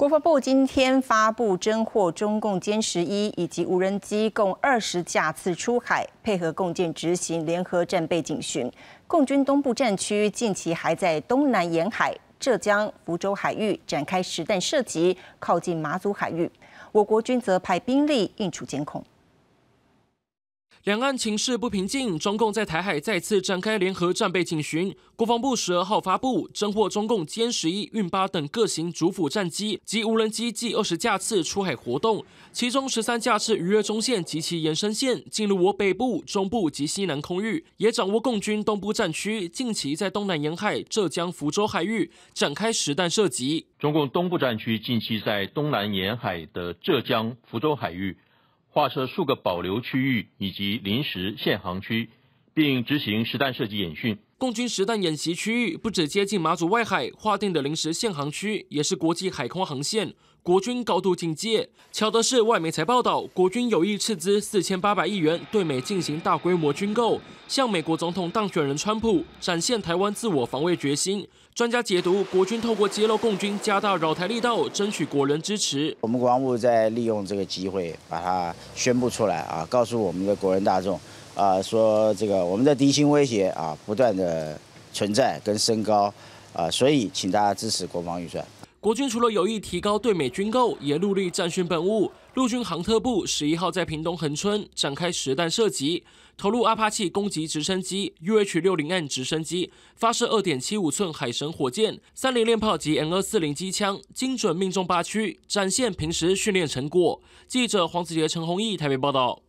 国防部今天发布，侦获中共歼十一以及无人机共二十架次出海，配合共建执行联合战备警巡。共军东部战区近期还在东南沿海浙江福州海域展开实弹射击，靠近马祖海域，我国军则派兵力应处监控。两岸情势不平静，中共在台海再次展开联合战备警巡。国防部十二号发布，侦获中共歼十一、运八等各型主辅战机及无人机计二十架次出海活动，其中十三架次逾越中线及其延伸线，进入我北部、中部及西南空域，也掌握共军东部战区近期在东南沿海浙江福州海域展开实弹射击。中共东部战区近期在东南沿海的浙江福州海域。划设数个保留区域以及临时限航区。并执行实弹射击演训。共军实弹演习区域不止接近马祖外海划定的临时限航区，也是国际海空航线，国军高度警戒。巧的是，外媒才报道国军有意斥资四千八百亿元对美进行大规模军购，向美国总统当选人川普展现台湾自我防卫决心。专家解读，国军透过揭露共军加大扰台力道，争取国人支持。我们国防部在利用这个机会，把它宣布出来啊，告诉我们的国人大众。啊，说这个我们的敌情威胁啊，不断的存在跟升高，啊，所以请大家支持国防预算。国军除了有意提高对美军购，也陆力战训本务。陆军航特部十一号在屏东恒春展开实弹射击，投入阿帕奇攻击直升机、UH 六零 N 直升机，发射二点七五寸海神火箭、三零链炮及 M 二四零机枪，精准命中八区，展现平时训练成果。记者黄子杰、陈宏毅台北报道。